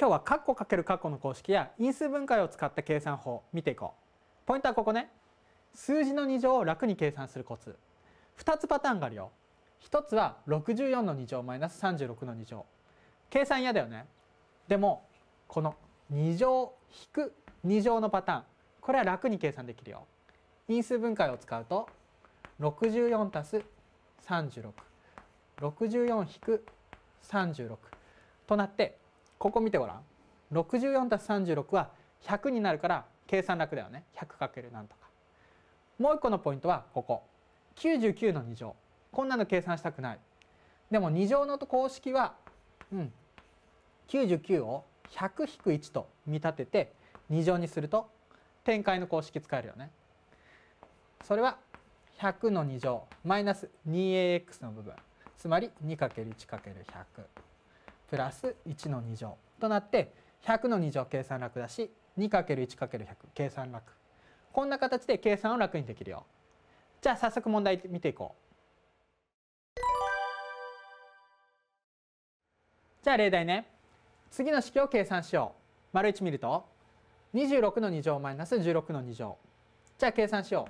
今日は括弧かける括弧の公式や因数分解を使った計算法見ていこうポイントはここね数字の2乗を楽に計算するコツ2つパターンがあるよ1つは64の2乗マイナス36の2乗計算嫌だよねでもこの2乗引く2乗のパターンこれは楽に計算できるよ因数分解を使うと64足す3664引く36となってここ見てごらん 64+36 は100になるから計算楽だよね 100× なんとかもう一個のポイントはここ99の2乗こんなの計算したくないでも2乗の公式は、うん、99を100-1と見立てて2乗にすると展開の公式使えるよねそれは100の2乗マイナス 2ax の部分つまり 2×1×100 プラス1の2乗となって100の2乗計算楽だし 2×1×100 計算楽こんな形で計算を楽にできるよじゃあ早速問題見ていこうじゃあ例題ね次の式を計算しよう丸1見ると26の2乗マイナス16の2乗じゃあ計算しよ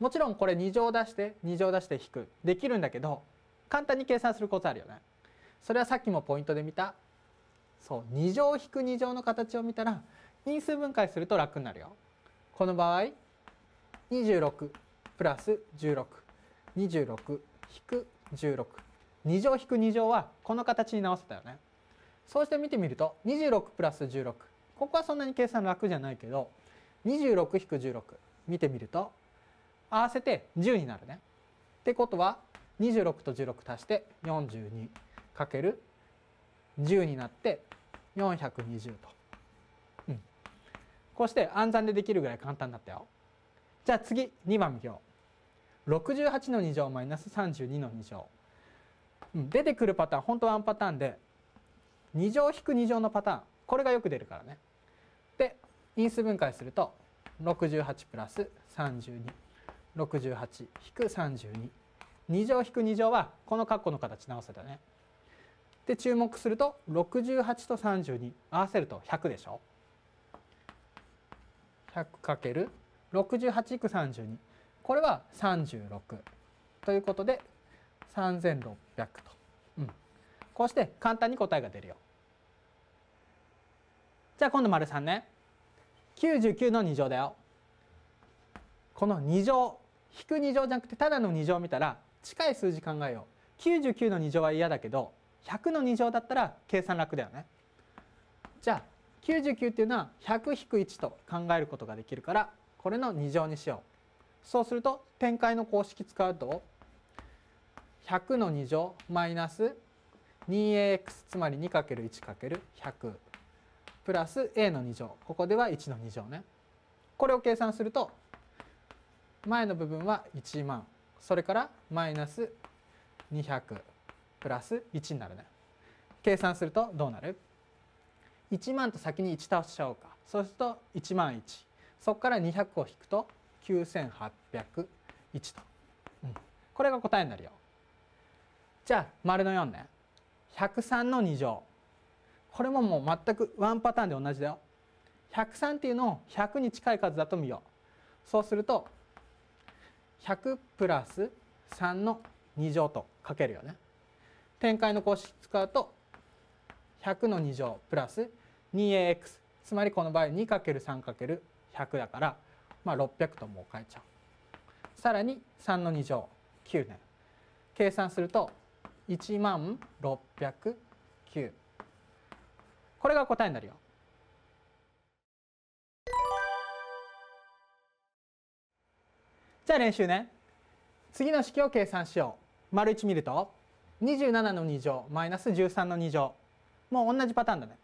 うもちろんこれ2乗出して2乗出して引くできるんだけど簡単に計算するコツあるよねそれはさっきもポイントで見たそう2乗引く2乗の形を見たら因数分解すると楽になるよ。この場合26プラス1626引く16 2乗引く2乗はこの形に直せたよね。そうして見てみると26プラス16ここはそんなに計算楽じゃないけど26引く16見てみると合わせて10になるね。ってことは26と16足して42。かける10になって420と、うん、こうして暗算でできるぐらい簡単だったよじゃあ次2番見よう68の2乗マイナス32の2乗、うん、出てくるパターン本当はワンパターンで2乗引く2乗のパターンこれがよく出るからねで因数分解すると68プラス3268引く32 2乗引く2乗はこの括弧の形直せたねで注目すると68と32合わせると100でしょ 100×68 いく32これは36ということで3600と、うん、こうして簡単に答えが出るよじゃあ今度丸3ね99の2乗だよこの2乗引く2乗じゃなくてただの2乗を見たら近い数字考えよう99の2乗は嫌だけど100の2乗だったら計算楽だよね。じゃあ99っていうのは100-1と考えることができるからこれの2乗にしよう。そうすると展開の公式使うと100の2乗マイナス 2ax つまり 2×1×100 プラス a の2乗ここでは1の2乗ねこれを計算すると前の部分は1万それからマイナス200プラス1になるね計算するとどうなる ?1 万と先に1倒しちゃおうかそうすると1万1そこから200を引くと9801と、うん、これが答えになるよじゃあ丸の4ね103の2乗これももう全くワンパターンで同じだよ103っていうのを100に近い数だと見ようそうすると100プラス3の2乗と書けるよね展開の公式使うと100の2乗プラス 2ax つまりこの場合 2×3×100 だから、まあ、600ともう変えちゃうさらに3の2乗9年計算すると1万609これが答えになるよじゃあ練習ね次の式を計算しよう丸1見ると27の2乗マイナス13の2乗もう同じパターンだね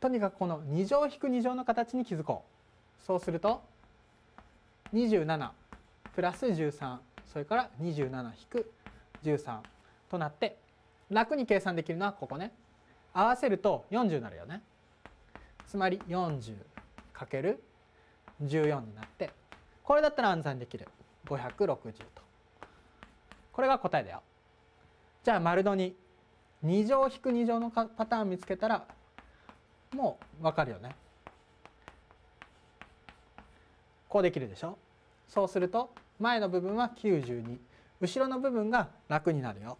とにかくこの2乗引く2乗の形に気づこうそうすると27プラス13それから27引く13となって楽に計算できるのはここね合わせると40になるよねつまり 40×14 になってこれだったら暗算できる560とこれが答えだよじゃあ丸の2。2乗引く2乗のパターン見つけたらもう分かるよね。こうできるでしょそうすると前の部分は92後ろの部分が楽になるよ。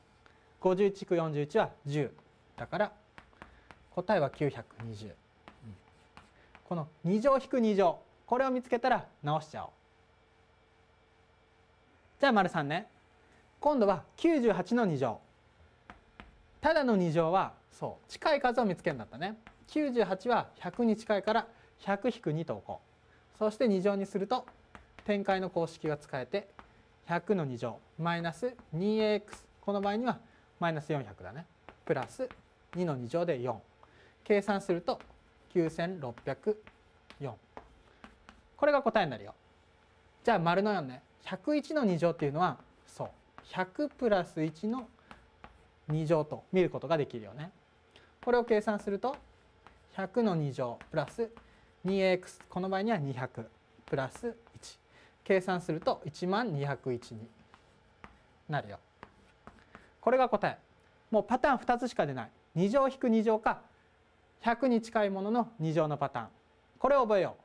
51区41は10だから答えは920。この2乗引く2乗これを見つけたら直しちゃおう。じゃあ丸3ね今度は98の2乗。ただの2乗はそう近い数を見つけるんだったね98は100に近いから100-2と置こうそして2乗にすると展開の公式が使えて100の2乗マイナス 2ax この場合にはマイナス400だねプラス2の2乗で4計算すると9604これが答えになるよじゃあ丸の4ね101の2乗っていうのはそう100プラス1の2乗と見ることができるよね。これを計算すると100の2乗プラス 2x この場合には200プラス1計算すると1万201になるよ。これが答え。もうパターン2つしか出ない。2乗引く2乗か100に近いものの2乗のパターン。これを覚えよう。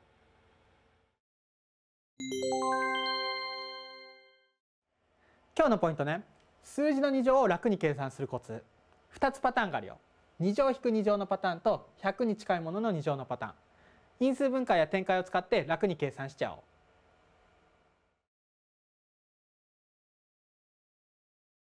今日のポイントね。数字の2乗を楽に計算するコツ2つパターンがあるよ2乗引く2乗のパターンと100に近いものの2乗のパターン因数分解や展開を使って楽に計算しちゃおう